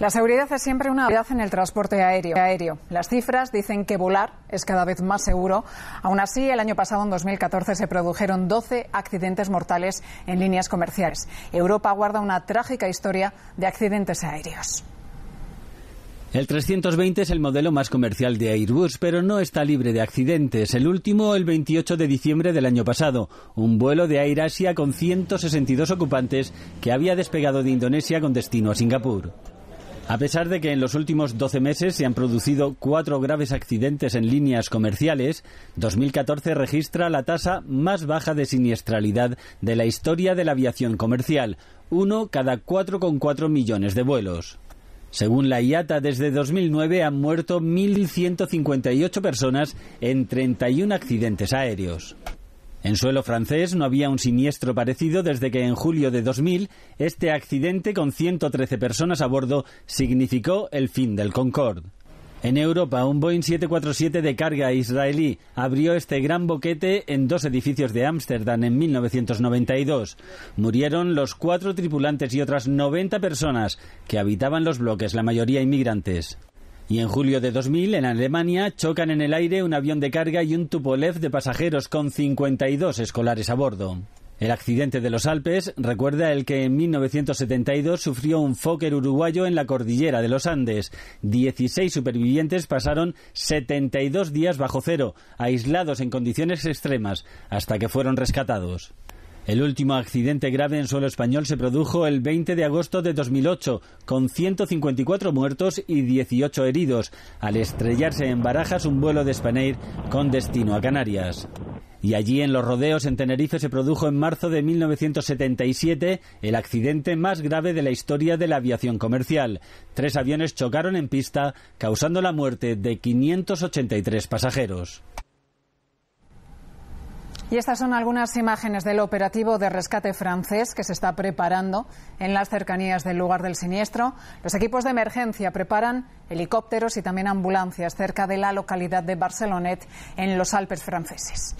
La seguridad es siempre una prioridad en el transporte aéreo. Las cifras dicen que volar es cada vez más seguro. Aún así, el año pasado, en 2014, se produjeron 12 accidentes mortales en líneas comerciales. Europa guarda una trágica historia de accidentes aéreos. El 320 es el modelo más comercial de Airbus, pero no está libre de accidentes. El último, el 28 de diciembre del año pasado, un vuelo de Air Asia con 162 ocupantes que había despegado de Indonesia con destino a Singapur. A pesar de que en los últimos 12 meses se han producido cuatro graves accidentes en líneas comerciales, 2014 registra la tasa más baja de siniestralidad de la historia de la aviación comercial, uno cada 4,4 millones de vuelos. Según la IATA, desde 2009 han muerto 1.158 personas en 31 accidentes aéreos. En suelo francés no había un siniestro parecido desde que en julio de 2000 este accidente con 113 personas a bordo significó el fin del Concorde. En Europa, un Boeing 747 de carga israelí abrió este gran boquete en dos edificios de Ámsterdam en 1992. Murieron los cuatro tripulantes y otras 90 personas que habitaban los bloques, la mayoría inmigrantes. Y en julio de 2000, en Alemania, chocan en el aire un avión de carga y un Tupolev de pasajeros con 52 escolares a bordo. El accidente de los Alpes recuerda el que en 1972 sufrió un Fokker uruguayo en la cordillera de los Andes. 16 supervivientes pasaron 72 días bajo cero, aislados en condiciones extremas, hasta que fueron rescatados. El último accidente grave en suelo español se produjo el 20 de agosto de 2008, con 154 muertos y 18 heridos, al estrellarse en Barajas un vuelo de Spanair con destino a Canarias. Y allí en los rodeos en Tenerife se produjo en marzo de 1977 el accidente más grave de la historia de la aviación comercial. Tres aviones chocaron en pista, causando la muerte de 583 pasajeros. Y estas son algunas imágenes del operativo de rescate francés que se está preparando en las cercanías del lugar del siniestro. Los equipos de emergencia preparan helicópteros y también ambulancias cerca de la localidad de Barcelonet, en los Alpes franceses.